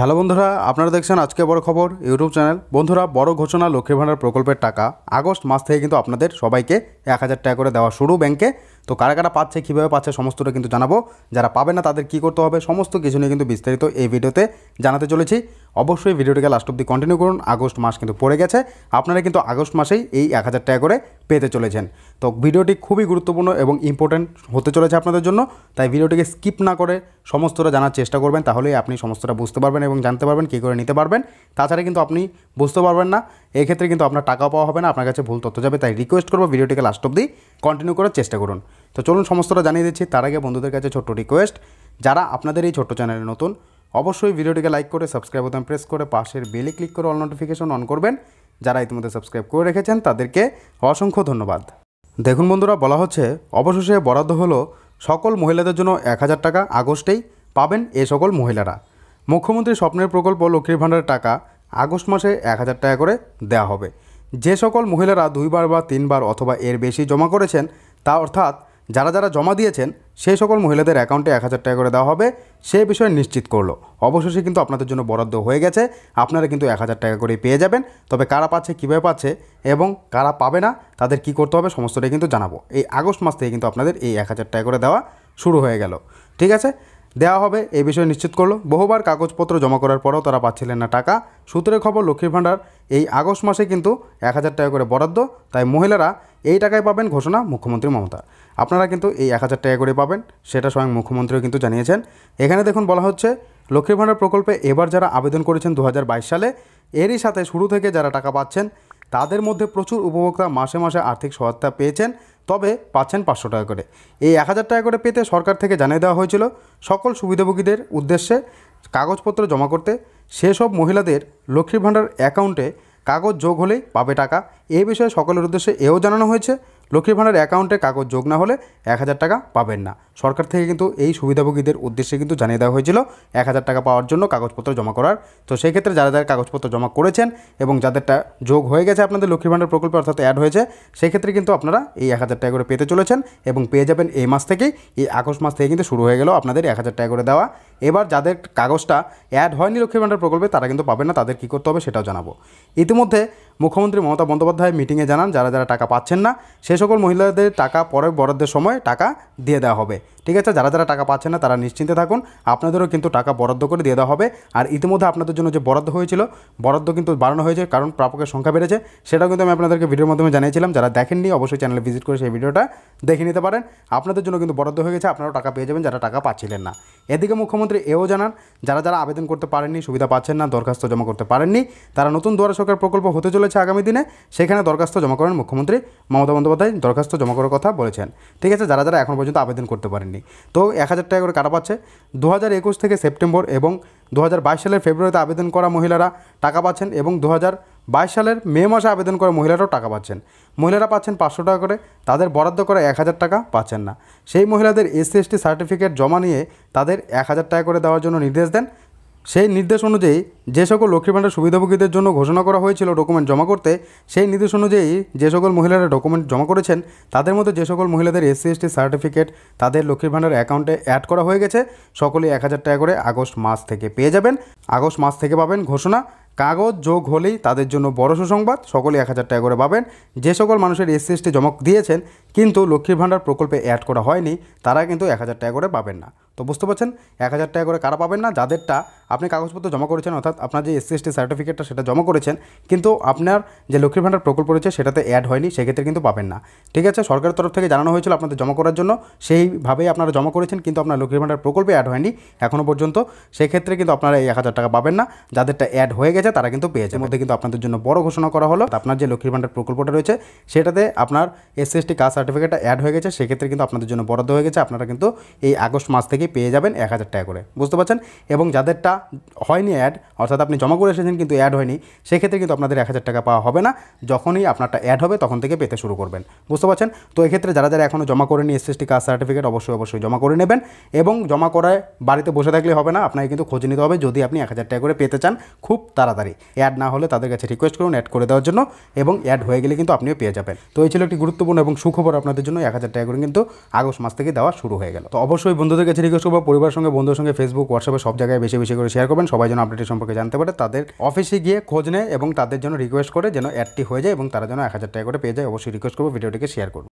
hello বন্ধুরা আপনারা দেখছেন আজকে বড় খবর ইউটিউব চ্যানেল বন্ধুরা বড় ঘোষণা লক্ষ্মী ভাণ্ডার প্রকল্পের টাকা আগস্ট মাস থেকে কিন্তু আপনাদের সবাইকে এক হাজার টাকা করে দেওয়া শুরু ব্যাংকে তো কারা কারা পাচ্ছে কীভাবে পাচ্ছে সমস্তটা কিন্তু জানাবো যারা পাবে না তাদের কি করতে হবে সমস্ত কিছু নিয়ে কিন্তু বিস্তারিত এই ভিডিওতে জানাতে চলেছি অবশ্যই ভিডিওটিকে লাস্ট অব্দি কন্টিনিউ করুন আগস্ট মাস কিন্তু পড়ে গেছে আপনারা কিন্তু আগস্ট মাসেই এই এক হাজার টাকা করে পেতে চলেছেন তো ভিডিওটি খুবই গুরুত্বপূর্ণ এবং ইম্পর্ট্যান্ট হতে চলেছে আপনাদের জন্য তাই ভিডিওটিকে স্কিপ না করে সমস্তটা জানার চেষ্টা করবেন তাহলেই আপনি সমস্তটা বুঝতে পারবেন এবং জানতে পারবেন কী করে নিতে পারবেন তাছাড়া কিন্তু আপনি বুঝতে পারবেন না এক্ষেত্রে কিন্তু আপনার টাকা পাওয়া হবে না আপনার কাছে ভুল তথ্য যাবে তাই রিকোয়েস্ট করবো ভিডিওটিকে লাস্ট অব্দি কন্টিনিউ করার চেষ্টা করুন তো চলুন সমস্তটা জানিয়ে দিচ্ছি তার আগে বন্ধুদের কাছে ছোট্ট রিকোয়েস্ট যারা আপনাদের এই ছোট্ট চ্যানেলে নতুন অবশ্যই ভিডিওটিকে লাইক করে সাবস্ক্রাইব বোতাম প্রেস করে পাশের বেলে ক্লিক করে অল নোটিফিকেশন অন করবেন যারা ইতিমধ্যে সাবস্ক্রাইব করে রেখেছেন তাদেরকে অসংখ্য ধন্যবাদ দেখুন বন্ধুরা বলা হচ্ছে অবশেষে বরাদ্দ হলো সকল মহিলাদের জন্য এক হাজার টাকা আগস্টেই পাবেন এ সকল মহিলারা মুখ্যমন্ত্রী স্বপ্নের প্রকল্প লক্ষ্মীর ভাণ্ডারের টাকা আগস্ট মাসে এক হাজার টাকা করে দেওয়া হবে যে সকল মহিলারা দুইবার বা তিনবার অথবা এর বেশি জমা করেছেন তা অর্থাৎ যারা যারা জমা দিয়েছেন সেই সকল মহিলাদের অ্যাকাউন্টে এক হাজার টাকা করে দেওয়া হবে সে বিষয়ে নিশ্চিত করলো অবশেষে কিন্তু আপনাদের জন্য বরাদ্দ হয়ে গেছে আপনারা কিন্তু এক হাজার টাকা করে পেয়ে যাবেন তবে কারা পাচ্ছে কীভাবে পাচ্ছে এবং কারা পাবে না তাদের কি করতে হবে সমস্তটাই কিন্তু জানাবো এই আগস্ট মাস থেকে কিন্তু আপনাদের এই এক হাজার টাকা করে দেওয়া শুরু হয়ে গেল ঠিক আছে দেওয়া হবে এ বিষয়ে নিশ্চিত করলো বহুবার কাগজপত্র জমা করার পরেও তারা পাচ্ছিলেন না টাকা সূত্রের খবর লক্ষ্মীর ভাণ্ডার এই আগস্ট মাসে কিন্তু এক হাজার টাকা করে বরাদ্দ তাই মহিলারা এই টাকায় পাবেন ঘোষণা মুখ্যমন্ত্রী মমতা আপনারা কিন্তু এই এক হাজার টাকা করে পাবেন সেটা স্বয়ং মুখ্যমন্ত্রীও কিন্তু জানিয়েছেন এখানে দেখুন বলা হচ্ছে লক্ষ্মীর ভাণ্ডার প্রকল্পে এবার যারা আবেদন করেছেন দু সালে এরই সাথে শুরু থেকে যারা টাকা পাচ্ছেন তাদের মধ্যে প্রচুর উপভোক্তা মাসে মাসে আর্থিক সহায়তা পেয়েছেন তবে পাচ্ছেন পাঁচশো টাকা করে এই এক হাজার টাকা করে পেতে সরকার থেকে জানিয়ে দেওয়া হয়েছিল সকল সুবিধাভোগীদের উদ্দেশ্যে কাগজপত্র জমা করতে সেসব মহিলাদের লক্ষ্মীর ভাণ্ডার অ্যাকাউন্টে কাগজ যোগ হলেই পাবে টাকা এই বিষয়ে সকলের উদ্দেশ্যে এও জানানো হয়েছে লক্ষ্মীর ভাণ্ডার অ্যাকাউন্টে কাগজ যোগ না হলে এক হাজার টাকা পাবেন না সরকার থেকে কিন্তু এই সুবিধাভোগীদের উদ্দেশ্যে কিন্তু জানিয়ে দেওয়া হয়েছিল এক হাজার টাকা পাওয়ার জন্য কাগজপত্র জমা করার তো সেই ক্ষেত্রে যারা যারা কাগজপত্র জমা করেছেন এবং যাদেরটা যোগ হয়ে গেছে আপনাদের লক্ষ্মীর ভাণ্ডার প্রকল্পে অর্থাৎ অ্যাড হয়েছে সেই ক্ষেত্রে কিন্তু আপনারা এই এক হাজার টাকা করে পেতে চলেছেন এবং পেয়ে যাবেন এই মাস থেকেই এই আগস্ট মাস থেকে কিন্তু শুরু হয়ে গেল আপনাদের এক হাজার টাকা করে দেওয়া এবার যাদের কাগজটা অ্যাড হয়নি লক্ষ্মীর ভাণ্ডার প্রকল্পে তারা কিন্তু পাবেন না তাদের কী করতে হবে সেটাও জানাবো ইতিমধ্যে মুখ্যমন্ত্রী মমতা বন্দ্যোপাধ্যায় মিটিংয়ে জানান যারা যারা টাকা পাচ্ছেন না সে সকল মহিলাদের টাকা পরে বরাদ্দের সময় টাকা দিয়ে দেওয়া হবে ঠিক আছে যারা যারা টাকা পাচ্ছেন না তারা নিশ্চিন্তে থাকুন আপনাদেরও কিন্তু টাকা বরাদ্দ করে দিয়ে দেওয়া হবে আর ইতিমধ্যে আপনাদের জন্য যে বরাদ্দ হয়েছিল বরাদ্দ কিন্তু বাড়ানো হয়েছে কারণ প্রাপকের সংখ্যা বেড়েছে সেটাও কিন্তু আমি আপনাদেরকে ভিডিওর মাধ্যমে জানিয়েছিলাম যারা দেখেননি অবশ্যই চ্যানেলে ভিজিট করে সেই ভিডিওটা দেখে নিতে পারেন আপনাদের জন্য কিন্তু বরাদ্দ হয়ে গেছে আপনারাও টাকা পেয়ে যাবেন যারা টাকা পাচ্ছিলেন না এদিকে মুখ্যমন্ত্রী এও জানান যারা যারা আবেদন করতে পারেননি সুবিধা পাচ্ছেন না দরখাস্ত জমা করতে পারেননি তারা নতুন দুয়ার সরকার প্রকল্প হতে চলেছে আগামী দিনে সেখানে দরখাস্ত জমা করেন মুখ্যমন্ত্রী মমতা বন্দ্যোপাধ্যায় দরখাস্ত জমা করার কথা বলেছেন ঠিক আছে যারা যারা এখন পর্যন্ত আবেদন করতে পারেন পারেননি তো এক হাজার টাকা করে কাটা পাচ্ছে দু হাজার একুশ থেকে সেপ্টেম্বর এবং দু হাজার বাইশ সালের ফেব্রুয়ারিতে আবেদন করা মহিলারা টাকা পাচ্ছেন এবং দু হাজার বাইশ সালের মে মাসে আবেদন করা মহিলারাও টাকা পাচ্ছেন মহিলারা পাচ্ছেন পাঁচশো টাকা করে তাদের বরাদ্দ করে এক হাজার টাকা পাচ্ছেন না সেই মহিলাদের এসসি এসটি সার্টিফিকেট জমা নিয়ে তাদের এক হাজার টাকা করে দেওয়ার জন্য নির্দেশ দেন সেই নির্দেশ অনুযায়ী যে সকল লক্ষ্মী ভাণ্ডার সুবিধাভোগীদের জন্য ঘোষণা করা হয়েছিল ডকুমেন্ট জমা করতে সেই নির্দেশ অনুযায়ী যে সকল মহিলারা ডকুমেন্ট জমা করেছেন তাদের মধ্যে যে সকল মহিলাদের এসসি এসটি সার্টিফিকেট তাদের লক্ষ্মীর ভাণ্ডার অ্যাকাউন্টে অ্যাড করা হয়ে গেছে সকলেই এক হাজার টাকা করে আগস্ট মাস থেকে পেয়ে যাবেন আগস্ট মাস থেকে পাবেন ঘোষণা কাগজ যোগ হলেই তাদের জন্য বড় সুসংবাদ সকলে এক হাজার টাকা করে পাবেন যে সকল মানুষের এসসি এসটি জমা দিয়েছেন কিন্তু লক্ষ্মীর ভাণ্ডার প্রকল্পে অ্যাড করা হয়নি তারা কিন্তু এক হাজার টাকা করে পাবেন না তো বুঝতে পারছেন এক হাজার টাকা করে কারা পাবেন না যাদেরটা আপনি কাগজপত্র জমা করেছেন অর্থাৎ আপনার যে এসসি এসটি সার্টিফিকেটটা সেটা জমা করেছেন কিন্তু আপনার যে লক্ষ্মীর ভাণ্ডার প্রকল্প রয়েছে সেটাতে অ্যাড হয়নি সেক্ষেত্রে কিন্তু পাবেন না ঠিক আছে সরকারের তরফ থেকে জানানো হয়েছিল আপনাদের জমা করার জন্য সেইভাবেই আপনারা জমা করেছেন কিন্তু আপনার লক্ষ্মীর ভাণ্ডার প্রকল্পে অ্যাড হয়নি এখনও পর্যন্ত সেক্ষেত্রে কিন্তু আপনারা এই এক হাজার টাকা পাবেন না যাদেরটা অ্যাড হয়ে গেছে তারা কিন্তু পেয়েছে মধ্যে কিন্তু আপনাদের জন্য বড় ঘোষণা করা হলো আপনার যে লক্ষ্মীর ভাণ্ডার প্রকল্পটা রয়েছে সেটাতে আপনার এসসি এসটি কাস্ট সার্টিফিকেটটা অ্যাড হয়ে গেছে সেক্ষেত্রে কিন্তু আপনাদের জন্য বরাদ্দ হয়ে গেছে আপনারা কিন্তু এই আগস্ট মাস থেকে থেকেই পেয়ে যাবেন এক হাজার টাকা করে বুঝতে পারছেন এবং যাদেরটা হয়নি অ্যাড অর্থাৎ আপনি জমা করে এসেছেন কিন্তু অ্যাড হয়নি সেক্ষেত্রে কিন্তু আপনাদের এক হাজার টাকা পাওয়া হবে না যখনই আপনারটা অ্যাড হবে তখন থেকে পেতে শুরু করবেন বুঝতে পারছেন তো এক্ষেত্রে যারা যারা এখনও জমা করেনি এসটি কাস্ট সার্টিফিকেট অবশ্যই অবশ্যই জমা করে নেবেন এবং জমা করায় বাড়িতে বসে থাকলে হবে না আপনাকে কিন্তু খোঁজ নিতে হবে যদি আপনি এক হাজার টাকা করে পেতে চান খুব তাড়াতাড়ি অ্যাড না হলে তাদের কাছে রিকোয়েস্ট করুন অ্যাড করে দেওয়ার জন্য এবং অ্যাড হয়ে গেলে কিন্তু আপনিও পেয়ে যাবেন তো এই ছিল একটি গুরুত্বপূর্ণ এবং সুখবর আপনাদের জন্য এক হাজার টাকা করে কিন্তু আগস্ট মাস থেকে দেওয়া শুরু হয়ে গেল তো অবশ্যই বন্ধুদের কাছে রিকোয়েস্ট করবো পরিবার সঙ্গে বন্ধুর সঙ্গে ফেসবুক হোয়াটসঅ্যাপে সব জায়গায় বেশি বেশি করে শেয়ার করবেন সবাই যেন আপডেটের সম্পর্কে জানতে পারে তাদের অফিসে গিয়ে খোঁজ নেয় এবং তাদের জন্য রিকোয়েস্ট করে যেন অ্যাডটি হয়ে যায় এবং তারা যেন এক হাজার টাকা করে পেয়ে যায় অবশ্যই রিকোয়েস্ট করবো ভিডিওটিকে শেয়ার করুন